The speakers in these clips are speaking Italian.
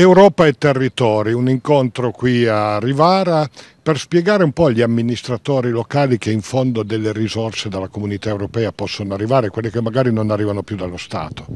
Europa e territori, un incontro qui a Rivara per spiegare un po' agli amministratori locali che in fondo delle risorse dalla comunità europea possono arrivare, quelle che magari non arrivano più dallo Stato.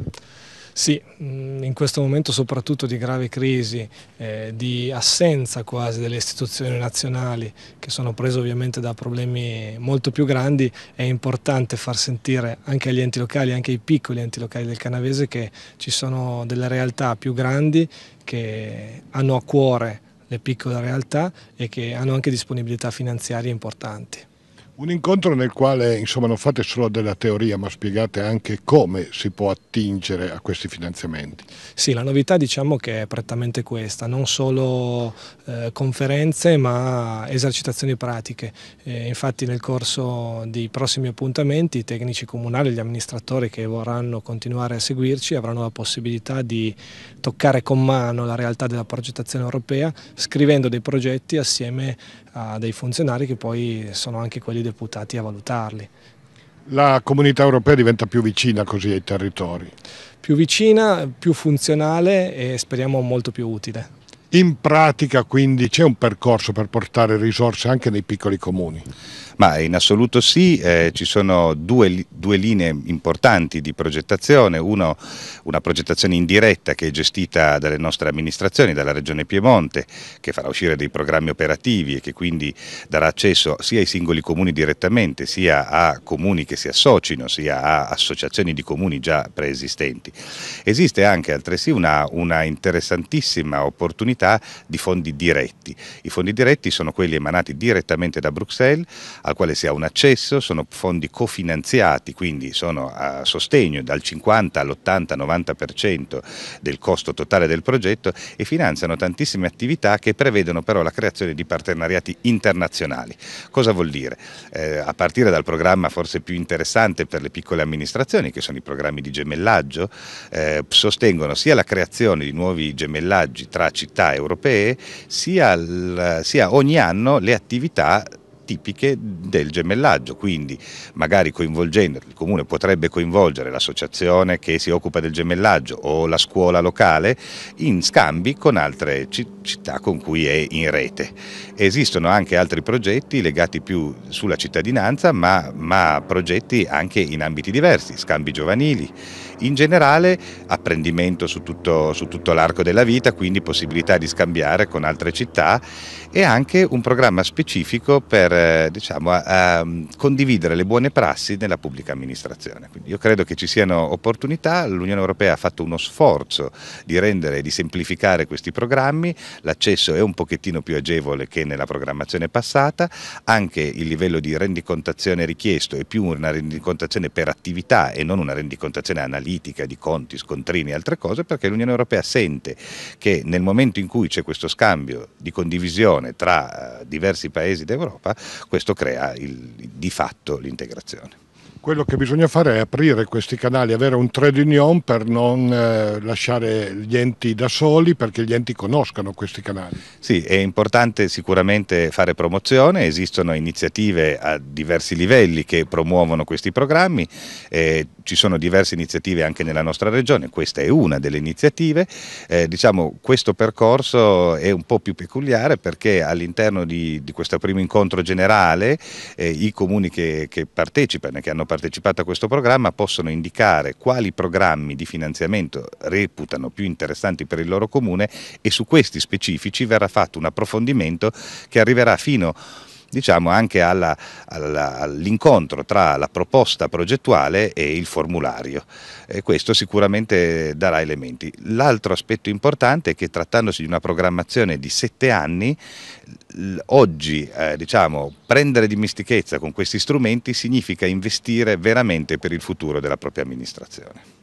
Sì, mm, in questo momento soprattutto di grave crisi, eh, di assenza quasi delle istituzioni nazionali che sono prese ovviamente da problemi molto più grandi, è importante far sentire anche agli enti locali, anche ai piccoli enti locali del Canavese che ci sono delle realtà più grandi che hanno a cuore le piccole realtà e che hanno anche disponibilità finanziarie importanti. Un incontro nel quale insomma, non fate solo della teoria ma spiegate anche come si può attingere a questi finanziamenti. Sì, la novità diciamo che è prettamente questa, non solo eh, conferenze ma esercitazioni pratiche. Eh, infatti nel corso dei prossimi appuntamenti i tecnici comunali, e gli amministratori che vorranno continuare a seguirci avranno la possibilità di toccare con mano la realtà della progettazione europea scrivendo dei progetti assieme a dei funzionari che poi sono anche quelli deputati a valutarli. La comunità europea diventa più vicina così ai territori? Più vicina, più funzionale e speriamo molto più utile. In pratica quindi c'è un percorso per portare risorse anche nei piccoli comuni? Ma in assoluto sì, eh, ci sono due, due, linee importanti di progettazione, Uno, una progettazione indiretta che è gestita dalle nostre amministrazioni, dalla Regione Piemonte, che farà uscire dei programmi operativi e che quindi darà accesso sia ai singoli comuni direttamente, sia a comuni che si associano, sia a associazioni di comuni già preesistenti. Esiste anche altresì una, una interessantissima opportunità possibilità di fondi diretti. I fondi diretti sono quelli emanati direttamente da Bruxelles, al quale si ha un accesso, sono fondi cofinanziati, quindi sono a sostegno dal 50 all'80, 90% del costo totale del progetto e finanziano tantissime attività che prevedono però la creazione di partenariati internazionali. Cosa vuol dire? Eh, a partire dal programma forse più interessante per le piccole amministrazioni, che sono i programmi di gemellaggio, eh, sostengono sia la creazione di nuovi gemellaggi tra città europee sia, il, sia ogni anno le attività tipiche del gemellaggio, quindi magari coinvolgendo, il comune potrebbe coinvolgere l'associazione che si occupa del gemellaggio o la scuola locale in scambi con altre città con cui è in rete. Esistono anche altri progetti legati più sulla cittadinanza, ma, ma progetti anche in ambiti diversi, scambi giovanili, in generale apprendimento su tutto, su tutto l'arco della vita, quindi possibilità di scambiare con altre città e anche un programma specifico per eh, diciamo, a, a condividere le buone prassi nella pubblica amministrazione. Quindi io credo che ci siano opportunità, l'Unione Europea ha fatto uno sforzo di rendere e di semplificare questi programmi, l'accesso è un pochettino più agevole che nella programmazione passata, anche il livello di rendicontazione richiesto è più una rendicontazione per attività e non una rendicontazione analitica politica, di conti, scontrini e altre cose, perché l'Unione Europea sente che nel momento in cui c'è questo scambio di condivisione tra eh, diversi paesi d'Europa, questo crea il, di fatto l'integrazione. Quello che bisogna fare è aprire questi canali, avere un trade union per non eh, lasciare gli enti da soli perché gli enti conoscano questi canali. Sì, è importante sicuramente fare promozione, esistono iniziative a diversi livelli che promuovono questi programmi. Eh, ci sono diverse iniziative anche nella nostra regione, questa è una delle iniziative. Eh, diciamo, questo percorso è un po' più peculiare perché all'interno di, di questo primo incontro generale eh, i comuni che, che, partecipano che hanno partecipato a questo programma possono indicare quali programmi di finanziamento reputano più interessanti per il loro comune e su questi specifici verrà fatto un approfondimento che arriverà fino a diciamo anche all'incontro tra la proposta progettuale e il formulario e questo sicuramente darà elementi. L'altro aspetto importante è che trattandosi di una programmazione di sette anni oggi eh, diciamo, prendere dimestichezza con questi strumenti significa investire veramente per il futuro della propria amministrazione.